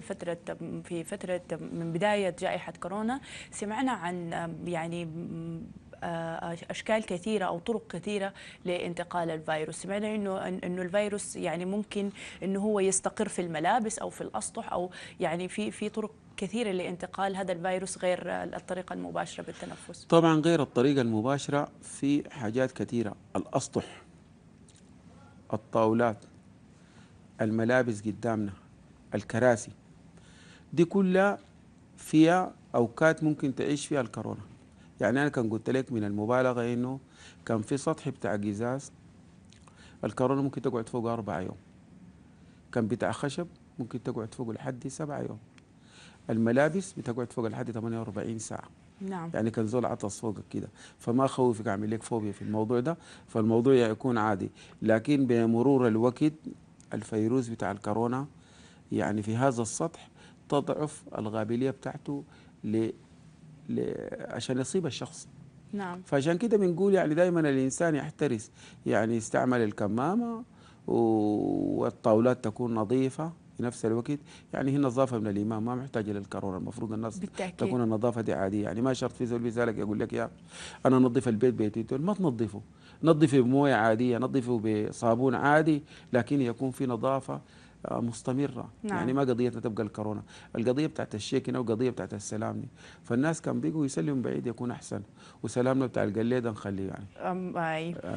فتره في فتره من بدايه جائحه كورونا سمعنا عن يعني اشكال كثيره او طرق كثيره لانتقال الفيروس سمعنا انه انه الفيروس يعني ممكن انه هو يستقر في الملابس او في الاسطح او يعني في في طرق كثيره لانتقال هذا الفيروس غير الطريقه المباشره بالتنفس طبعا غير الطريقه المباشره في حاجات كثيره الاسطح الطاولات الملابس قدامنا الكراسي دي كلها فيها اوقات ممكن تعيش فيها الكورونا يعني انا كان قلت لك من المبالغه انه كان في سطح بتاع قزاز الكورونا ممكن تقعد فوق اربع يوم كان بتاع خشب ممكن تقعد فوق لحد سبعة يوم الملابس بتقعد فوق لحد 48 ساعه نعم يعني كان زول عطس فوقك كده فما خوفك اعمل لك فوبيا في الموضوع ده فالموضوع يكون عادي لكن بمرور الوقت الفيروس بتاع الكورونا يعني في هذا السطح تضعف القابليه بتاعته ل... ل... عشان يصيب الشخص نعم فعشان كده بنقول يعني دائما الانسان يحترس يعني يستعمل الكمامه والطاولات تكون نظيفه في نفس الوقت يعني هي نظافه من الامام ما محتاجه للكرور المفروض الناس بالتأكيد. تكون النظافه دي عاديه يعني ما شرط في زول بيسالك يقول لك يا انا نظف البيت بيتي تقول ما تنظفه نظفه بمويه عاديه نظفه بصابون عادي لكن يكون في نظافه آه، مستمره نعم. يعني ما قضيه تبقى الكورونا القضيه بتاعت الشيك هنا وقضيه بتاعت السلام فالناس كان بيجوا يسلموا بعيد يكون احسن وسلامنا بتاع القليده نخليه يعني أم